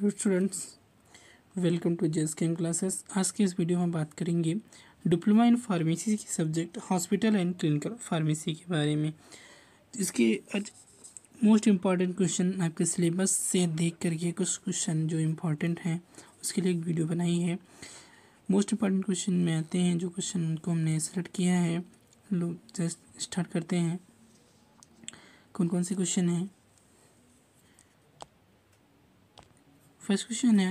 Hello students welcome to J scam classes आज की इस वीडियो में बात करेंगे डिप्लोमा इन फार्मेसी के subject hospital and clinical pharmacy के बारे में इसके आज मोस्ट इम्पॉर्टेंट क्वेश्चन आपके सिलेबस से देख करके कुछ क्वेश्चन जो इम्पॉर्टेंट हैं उसके लिए एक वीडियो बनाई है मोस्ट इम्पॉर्टेंट क्वेश्चन में आते हैं जो क्वेश्चन को हमने सेलेक्ट किया है लोग जस्ट स्टार्ट करते हैं कौन कौन से क्वेश्चन हैं फर्स्ट क्वेश्चन है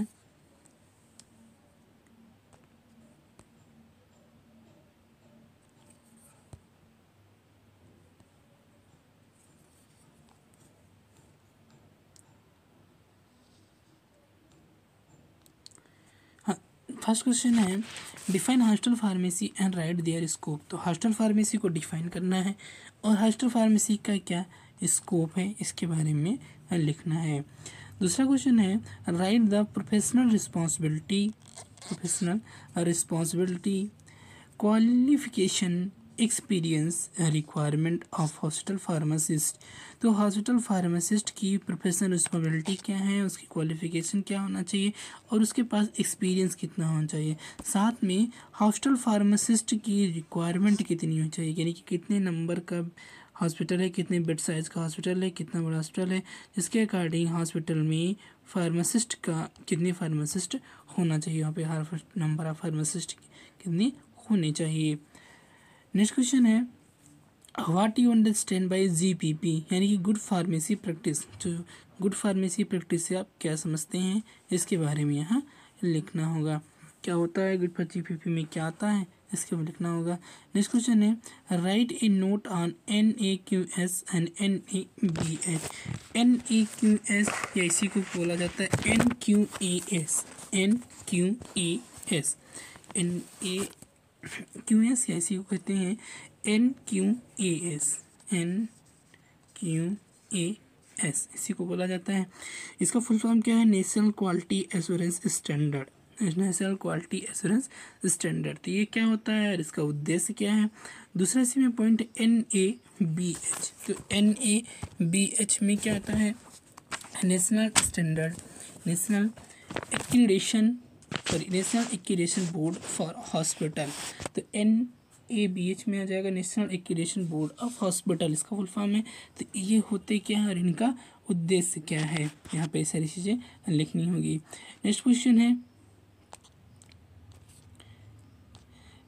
फर्स्ट क्वेश्चन है define hostel pharmacy and write their scope तो हॉस्टल फार्मेसी को डिफाइन करना है और हॉस्टल फार्मेसी का क्या स्कोप है इसके बारे में लिखना है दूसरा क्वेश्चन है write the professional responsibility professional responsibility qualification experience requirement of hospital pharmacist तो हॉस्पिटल फार्मासिस्ट की प्रोफेशनल रिस्पॉन्सिबिलिटी क्या है उसकी क्वालिफिकेशन क्या होना चाहिए और उसके पास एक्सपीरियंस कितना होना चाहिए साथ में हॉस्पिटल फार्मासिस्ट की रिक्वायरमेंट कितनी होनी चाहिए यानी कि कितने नंबर का हॉस्पिटल है कितने बेड साइज़ का हॉस्पिटल है कितना बड़ा हॉस्पिटल है जिसके अकॉर्डिंग हॉस्पिटल में फार्मासिस्ट का कितने फार्मासिस्ट होना चाहिए यहाँ पे हर नंबर ऑफ फार्मासिस्ट कितने होने चाहिए नेक्स्ट क्वेश्चन है what you understand by G P P यानी कि गुड फार्मेसी प्रैक्टिस जो गुड फार्मेसी प्रैक्टिस से आप क्या समझते हैं इसके बारे में यहाँ लिखना होगा क्या होता है गुड जी पी में क्या आता है इसके ऊपर लिखना होगा नेक्स्ट क्वेश्चन है write a note on N A Q S and N A B H N A Q S या इसी को बोला जाता है N Q A S N Q A S N A Q S या इसी को कहते हैं N Q A S N Q A S इसी को बोला जाता है इसका फुल फॉर्म क्या है national quality assurance standard national quality assurance standard तो ये क्या होता है और इसका उद्देश्य क्या है दूसरा इसी में point N A B H तो एन ए बी एच में क्या होता है national standard national accreditation sorry national accreditation board for hospital तो एन ए बी एच में आ जाएगा national accreditation board of hospital इसका फुल फॉर्म है तो ये होते क्या है और इनका उद्देश्य क्या है यहाँ पे सारी चीज़ें लिखनी होगी नेक्स्ट क्वेश्चन है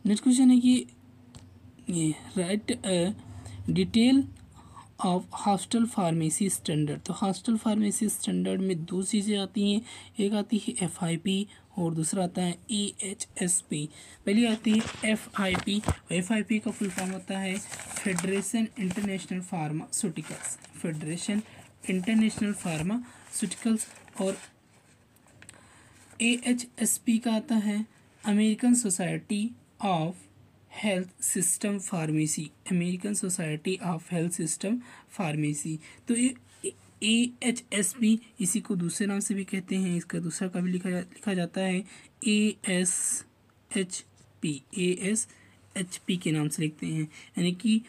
नेक्स्ट क्वेश्चन है कि ये write detail of hostel pharmacy standard तो हॉस्टल फार्मेसी स्टैंडर्ड में दो चीज़ें आती हैं एक आती है एफ आई पी और दूसरा आता है ई एच एस पी पहली आती है F I P F I P का फुल फॉर्म होता है federation international pharmaceuticals federation international pharmaceuticals और ए एच एस पी का आता है American society of health system pharmacy American society of health system pharmacy तो ये ए एच एस पी इसी को दूसरे नाम से भी कहते हैं इसका दूसरा का भी लिखा जा, लिखा जाता है A S H P A S H P के नाम से लिखते हैं यानी कि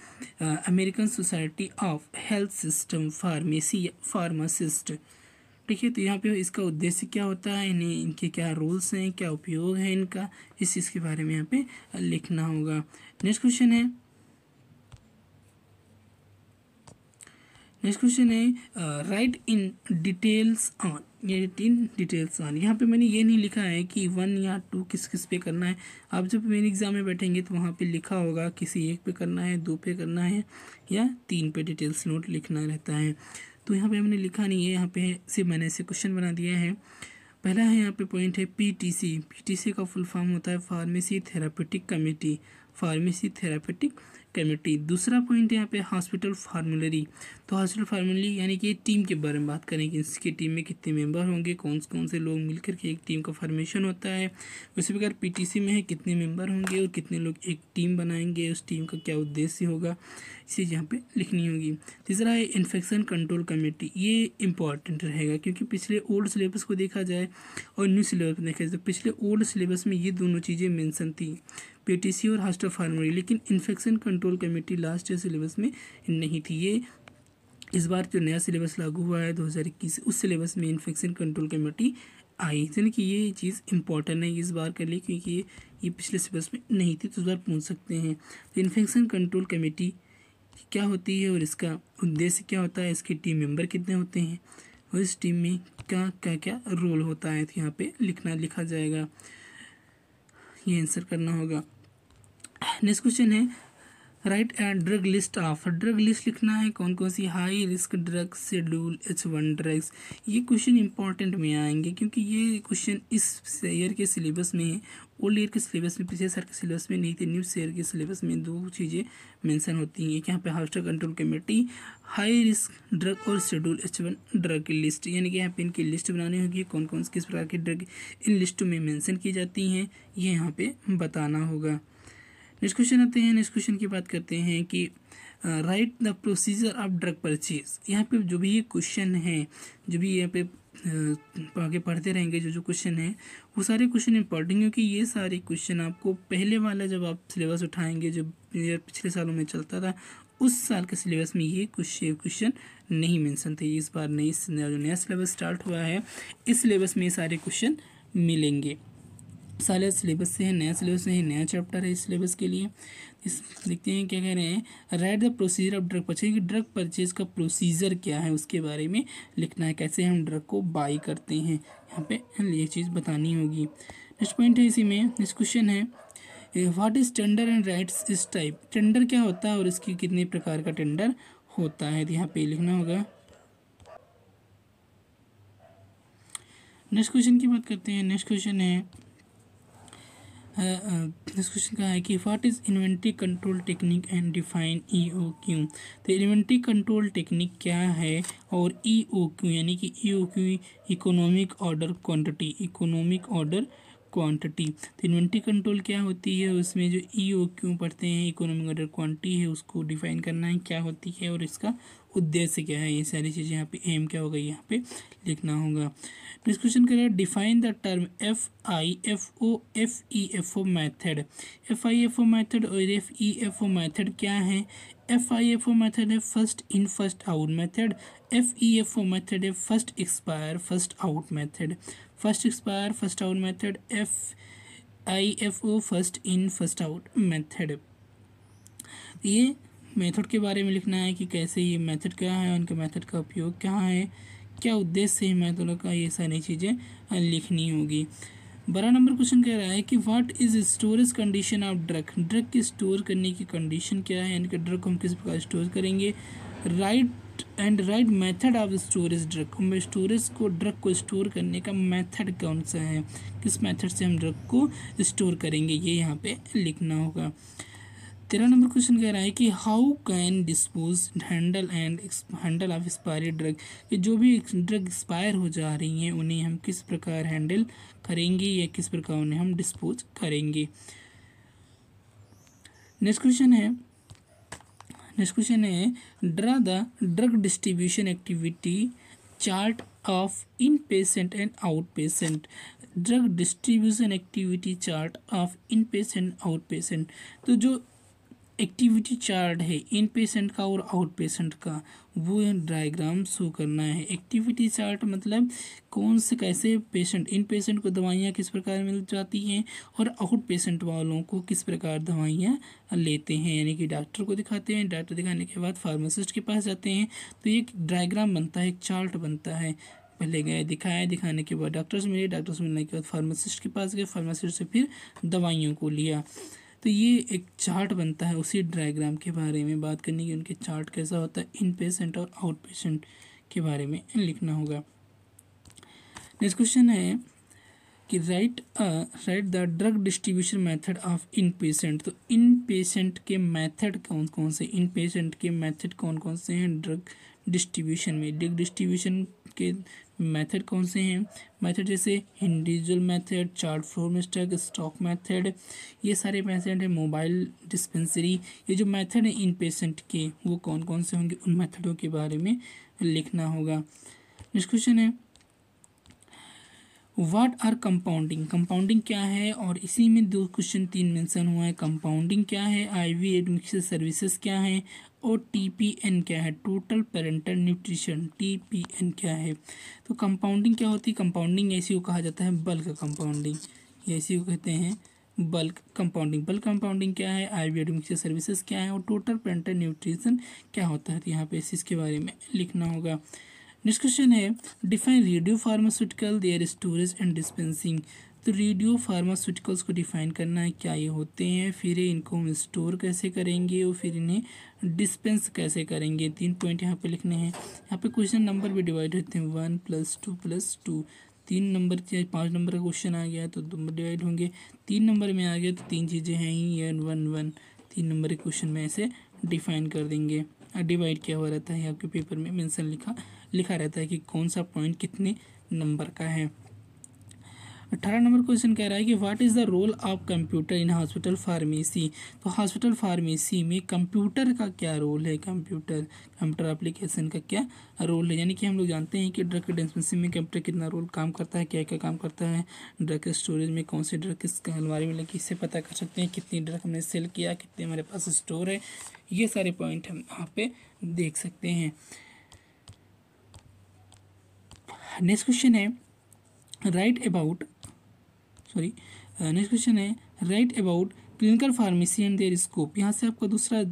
American society of health system pharmacy pharmacist ठीक है तो यहाँ पे इसका उद्देश्य क्या होता है इन्हें इनके क्या रूल्स हैं क्या उपयोग है इनका इस चीज़ के बारे में यहाँ पे लिखना होगा नेक्स्ट क्वेश्चन है नेक्स्ट क्वेश्चन है राइट इन डिटेल्स ऑन ये इन डिटेल्स ऑन यहाँ पे मैंने ये नहीं लिखा है कि वन या टू किस किस पे करना है आप जब मेरे एग्ज़ाम में बैठेंगे तो वहाँ पे लिखा होगा किसी एक पे करना है दो पे करना है या तीन पे डिटेल्स नोट लिखना रहता है तो यहाँ पे हमने लिखा नहीं है यहाँ पे से मैंने इसे क्वेश्चन बना दिया है पहला है यहाँ पे पॉइंट है पीटीसी पीटीसी का फुल फॉर्म होता है pharmacy therapeutic committee pharmacy therapeutic committee दूसरा पॉइंट यहाँ पे हॉस्पिटल फार्मूलरी तो हॉस्पिटल फार्मूलरी यानी कि टीम के बारे में बात करें कि इसके टीम में कितने मेंबर होंगे कौन से कौन से लोग मिलकर के एक टीम का फॉर्मेशन होता है उसी प्रकार पीटीसी में है कितने मेंबर होंगे और कितने लोग एक टीम बनाएंगे उस टीम का क्या उद्देश्य होगा इसे यहाँ पर लिखनी होगी तीसरा है इन्फेक्शन कंट्रोल कमेटी ये इंपॉर्टेंट रहेगा क्योंकि पिछले ओल्ड सिलेबस को देखा जाए और न्यू सिलेबस देखा जाए तो पिछले ओल्ड सिलेबस में ये दोनों चीज़ें मैंसन थी पी और हॉस्टल फार्मूलरी लेकिन infection control control committee last year syllabus में नहीं थी ये इस बार जो नया सिलेबस लागू हुआ है दो हज़ार इक्कीस उस सिलेबस में इन्फेक्शन कंट्रोल कमेटी आई यानी कि ये चीज़ इंपॉर्टेंट है इस बार के लिए क्योंकि ये ये पिछले सिलेबस में नहीं थी तो इस बार पूछ सकते हैं तो इन्फेक्शन कंट्रोल कमेटी क्या होती है और इसका उद्देश्य क्या होता है इसके टीम मेंबर कितने होते हैं और इस टीम में क्या क्या क्या रोल होता है तो यहाँ पर लिखना लिखा जाएगा ये आंसर करना होगा नेक्स्ट क्वेश्चन है write and drug list of drug list लिखना है कौन कौन सी high risk drug schedule H one drugs ये क्वेश्चन इंपॉर्टेंट में आएंगे क्योंकि ये क्वेश्चन इस ईयर के सिलेबस में है ओल्ड ईयर के सिलेबस में पिछले साल के सिलेबस में नहीं थे न्यू ईयर के सिलेबस में दो चीज़ें मेंशन होती हैं एक यहाँ पे house control committee high risk drug और शेड्यूल एच वन ड्रग की लिस्ट यानी कि यहाँ पे इनकी लिस्ट बनानी होगी कौन कौन किस प्रकार की ड्रग इन लिस्ट में मैंसन की जाती हैं ये यहाँ पर बताना होगा नेक्स्ट क्वेश्चन आते हैं नेक्स्ट क्वेश्चन की बात करते हैं कि write the procedure of drug purchase यहाँ पे जो भी ये क्वेश्चन है जो भी यहाँ पे आगे पढ़ते रहेंगे जो जो क्वेश्चन है वो सारे क्वेश्चन इंपॉर्टेंट क्योंकि ये सारे क्वेश्चन आपको पहले वाला जब आप सिलेबस उठाएंगे जो पिछले सालों में चलता था उस साल के सिलेबस में ये कुछ क्वेश्चन नहीं मेंशन थे इस बार नई जो नया सिलेबस स्टार्ट हुआ है इस सिलेबस में ये सारे क्वेश्चन मिलेंगे साले सिलेबस से है नया सिलेबस नहीं नया चैप्टर है इस सिलेबस के लिए इस देखते हैं क्या कह रहे हैं write the procedure of drug purchase drug purchase का प्रोसीजर क्या है उसके बारे में लिखना है कैसे हम ड्रग को बाई करते हैं यहाँ पे ये चीज़ बतानी होगी नेक्स्ट पॉइंट है इसी में नेक्स्ट क्वेश्चन है what is tender and writes इस टाइप टेंडर क्या होता है और इसकी कितने प्रकार का टेंडर होता है तो यहाँ पे लिखना होगा नेक्स्ट क्वेश्चन की बात करते हैं नेक्स्ट क्वेश्चन है इस क्वेश्चन का है कि what is inventory control technique and define E O Q तो इन्वेंट्री कंट्रोल टेक्निक क्या है और ई ओ क्यू यानी कि E O Q economic order quantity economic order quantity तो इन्वेंट्री कंट्रोल क्या होती है उसमें जो ई e ओ क्यों पढ़ते हैं इकोनॉमिक ऑर्डर क्वांटिटी है उसको डिफाइन करना है क्या होती है और इसका उद्देश्य क्या है ये सारी चीज़ें यहाँ पे एम क्या होगा यहाँ पे लिखना होगा नेक्स्ट क्वेश्चन करें define the term F I F O F E F O method F I F O method और F E F O method क्या है F I F O method है first in first out method F E F O method है first expire first out method first expire first out method F I F O first in first out method ये method के बारे में लिखना है कि कैसे ये मेथड क्या है उनके मेथड का उपयोग कहाँ है क्या उद्देश्य है मेथड का ये सारी चीज़ें लिखनी होगी बारह नंबर क्वेश्चन कह रहा है कि what is storage condition of drug drug की स्टोर करने की कंडीशन क्या है यानी कि ड्रग को हम किस प्रकार स्टोर करेंगे write and write method of storage drug को स्टोरेज को ड्रग को स्टोर करने का मेथड कौन सा है किस मेथड से हम ड्रग को स्टोर करेंगे ये यहाँ पे लिखना होगा तेरह नंबर क्वेश्चन कह रहा है कि how can dispose handle and handle of expiry drug कि जो भी ड्रग एक्सपायर हो जा रही हैं उन्हें हम किस प्रकार हैंडल करेंगे या किस प्रकार उन्हें हम डिस्पोज करेंगे नेक्स्ट क्वेश्चन है नेक्स्ट क्वेश्चन है draw the drug distribution activity chart of inpatient and outpatient drug distribution activity chart of inpatient outpatient तो जो एक्टिविटी चार्ट है इन पेशेंट का और आउट पेशेंट का वो डायग्राम शो करना है एक्टिविटी चार्ट मतलब कौन से कैसे पेशेंट इन पेशेंट को दवाइयाँ किस प्रकार मिल जाती हैं और आउट पेशेंट वालों को किस प्रकार दवाइयाँ लेते हैं यानी कि डॉक्टर को दिखाते हैं डॉक्टर दिखाने के बाद फार्मासिस्ट के पास जाते हैं तो एक डायग्राम बनता है एक चार्ट बनता है पहले गए दिखाया दिखाने के बाद डॉक्टर से मिले डॉक्टर से मिलने के बाद फार्मासिस्ट के पास गए फार्मासिस्ट से फिर दवाइयों को लिया तो ये एक चार्ट बनता है उसी डायग्राम के बारे में बात करनी कि उनके चार्ट कैसा होता है इन पेशेंट और आउट पेशेंट के बारे में लिखना होगा नेक्स्ट क्वेश्चन है कि write write the drug distribution method of inpatient तो इन पेशेंट के मेथड कौन कौन से इन पेशेंट के मेथड कौन कौन से हैं ड्रग डिस्ट्रीब्यूशन में डिग डिस्ट्रीब्यूशन के मेथड कौन से हैं मेथड जैसे individual method chart floor mister stock method ये सारे पेशेंट हैं मोबाइल डिस्पेंसरी ये जो मेथड हैं इन पेशेंट के वो कौन कौन से होंगे उन मेथडों के बारे में लिखना होगा नेक्स्ट क्वेश्चन है व्हाट आर कंपाउंडिंग कंपाउंडिंग क्या है और इसी में दो क्वेश्चन तीन मेंशन हुआ है कंपाउंडिंग क्या है आईवी एड मिक्सर सर्विसेज क्या है और टीपीएन क्या है टोटल पेरेंटल न्यूट्रिशन टीपीएन क्या है तो कंपाउंडिंग क्या होती है कंपाउंडिंग ऐसी को कहा जाता है बल्क कंपाउंडिंग ऐसी को कहते हैं बल्क कंपाउंडिंग बल्क कंपाउंडिंग क्या है आई वी मिक्सर सर्विसेज क्या है और टोटल पेरेंटल न्यूट्रिशन क्या होता है तो यहाँ पे इसके बारे में लिखना होगा डिस्कशन है define radiopharmaceutical their storage and dispensing तो रेडियो फार्मास्यूटिकल्स को डिफाइन करना है क्या ये होते हैं फिर इनको हम स्टोर कैसे करेंगे और फिर इन्हें डिस्पेंस कैसे करेंगे तीन पॉइंट यहाँ पे लिखने हैं यहाँ पे क्वेश्चन नंबर भी डिवाइड होते हैं one plus two plus two तीन नंबर के पाँच नंबर का क्वेश्चन आ गया तो दो डिवाइड होंगे तीन नंबर में आ गया तो तीन चीज़ें हैं ही एन वन वन तीन नंबर के क्वेश्चन में ऐसे डिफाइन कर देंगे डिवाइड क्या हो रहा था आपके पेपर में मेंशन लिखा लिखा रहता है कि कौन सा पॉइंट कितने नंबर का है अट्ठारह नंबर क्वेश्चन कह रहा है कि what is the role of computer in hospital pharmacy तो हॉस्पिटल फार्मेसी में कंप्यूटर का क्या रोल है कंप्यूटर कंप्यूटर एप्लीकेशन का क्या रोल है यानी कि हम लोग जानते हैं कि ड्रग डिस्पेंसरी में कंप्यूटर कितना रोल काम करता है क्या क्या काम करता है ड्रग स्टोरेज में कौन से ड्रग किस अलमारी में लगी इससे पता कर सकते हैं कितनी ड्रग हमने सेल किया कितने हमारे पास स्टोर है ये सारे पॉइंट हम यहाँ पर देख सकते हैं नेक्स्ट क्वेश्चन है write about sorry next question है write about clinical pharmacy and their scope यहाँ से आपका दूसरा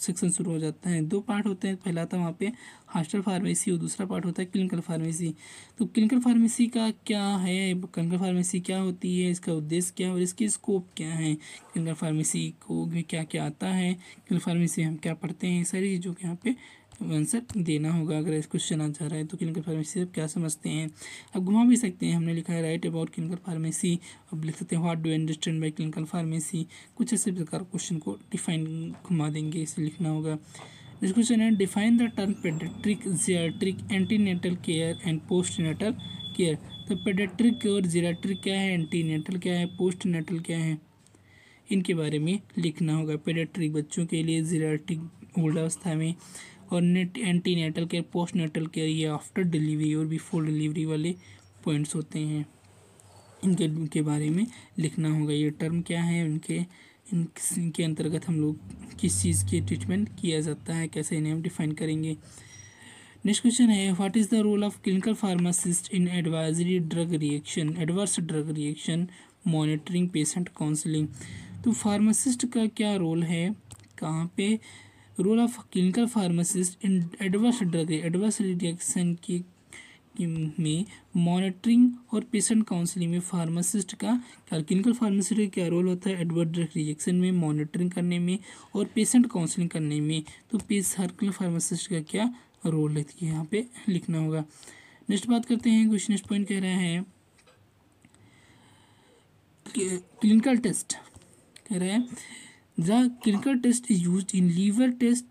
सेक्शन uh, शुरू हो जाता है दो पार्ट होते हैं पहला था वहाँ पे हॉस्टल फार्मेसी और दूसरा पार्ट होता है क्लिनिकल फार्मेसी तो क्लिनिकल फार्मेसी का क्या है क्लिनिकल फार्मेसी क्या होती है इसका उद्देश्य क्या है और इसकी स्कोप क्या है क्लिनिकल फार्मेसी को भी क्या क्या आता है क्लिनिकल फार्मेसी हम क्या पढ़ते हैं सारी चीज़ों के यहाँ पर आंसर देना होगा अगर इस क्वेश्चन आ जा रहा है तो क्लिनिकल फार्मेसी आप क्या समझते हैं आप घुमा भी सकते हैं हमने लिखा है राइट अबाउट क्लिनिकल फार्मेसी अब लिख सकते हैं what do understand by clinical pharmacy कुछ ऐसे प्रकार क्वेश्चन को डिफाइन घुमा देंगे इसे लिखना होगा नेक्स्ट क्वेश्चन है define the term paediatric geriatric antenatal care and natal care तो पेडेट्रिक और जियाट्रिक क्या है एंटीनेटल क्या है नेटल क्या है इनके बारे में लिखना होगा पेडेट्रिक बच्चों के लिए जियाट्रिक ओल्ड अवस्था में और net antenatal care postnatal care ये आफ्टर डिलीवरी और बिफोर डिलीवरी वाले पॉइंट्स होते हैं इनके के बारे में लिखना होगा ये टर्म क्या है उनके इन इनके अंतर्गत हम लोग किस चीज़ के ट्रीटमेंट किया जाता है कैसे इन्हें हम डिफाइन करेंगे नेक्स्ट क्वेश्चन है what is the role of clinical pharmacist in advisory drug reaction adverse drug reaction monitoring patient counselling तो फार्मासिस्ट का क्या रोल है कहाँ पे role of clinical pharmacist in adverse drug adverse reaction की में मॉनिटरिंग और पेशेंट काउंसलिंग में फार्मासिस्ट का क्या क्लिनिकल फार्मासिस्ट का क्या रोल होता है एडवर्ड ड्रग रिएक्शन में मॉनिटरिंग करने में और पेशेंट काउंसलिंग करने में तो सर्कल फार्मासिस्ट का क्या रोल है तो यहाँ पे लिखना होगा नेक्स्ट बात करते हैं क्वेश्चन नेक्स्ट पॉइंट कह रहा है क्लिनिकल टेस्ट कह रहा है The clinical test is used in liver test,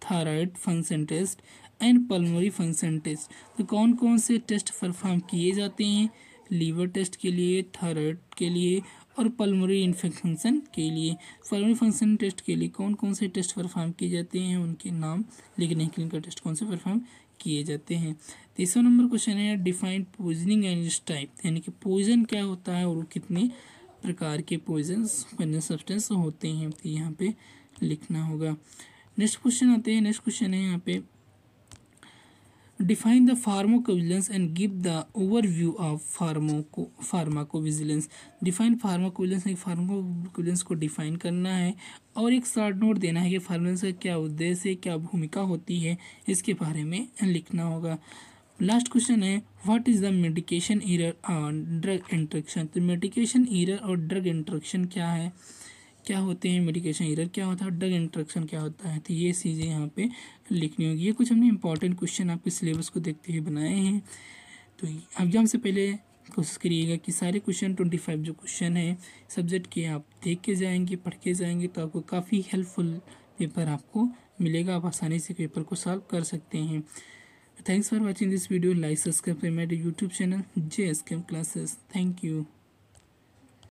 thyroid function test and pulmonary function test तो कौन कौन से टेस्ट परफॉर्म किए जाते हैं लीवर टेस्ट के लिए thyroid के लिए और pulmonary इन्फेक्शन के लिए pulmonary फंक्शन टेस्ट के लिए कौन कौन से टेस्ट परफॉर्म किए जाते हैं उनके नाम लिखने क्लिनिकल टेस्ट कौन से परफॉर्म किए जाते हैं तीसरा नंबर क्वेश्चन है डिफाइंड पोइजनिंग एंड टाइप यानी कि पोइजन क्या होता है और वो कितने प्रकार के पॉइजन्स पन्ने सब्सटेंस होते हैं तो यहाँ पे लिखना होगा नेक्स्ट क्वेश्चन आते हैं नेक्स्ट क्वेश्चन है यहाँ पे define the pharmacovigilance and give the overview of pharmaco pharmacovigilance define pharmacovigilance एक फार्माकोविजिलेंस को डिफाइन करना है और एक शार्ट नोट देना है कि फार्मोलेंस का क्या उद्देश्य क्या भूमिका होती है इसके बारे में लिखना होगा लास्ट क्वेश्चन है what is the medication error drug interaction तो मेडिकेशन एरर और ड्रग इंट्रक्शन क्या है क्या होते हैं मेडिकेशन एरर क्या होता है ड्रग इंट्रेक्शन क्या होता है तो ये चीज़ें यहाँ पे लिखनी होगी ये कुछ हमने इंपॉर्टेंट क्वेश्चन आपके सिलेबस को देखते हुए बनाए हैं तो एग्जाम से पहले कोशिश करिएगा कि सारे क्वेश्चन ट्वेंटी फाइव जो क्वेश्चन हैं सब्जेक्ट के आप देख के जाएंगे पढ़ के जाएंगे तो आपको काफ़ी हेल्पफुल पेपर आपको मिलेगा आप आसानी से पेपर को सॉल्व कर सकते हैं Thanks for watching this video. Like, subscribe, to my YouTube channel JSCAM Classes. Thank you.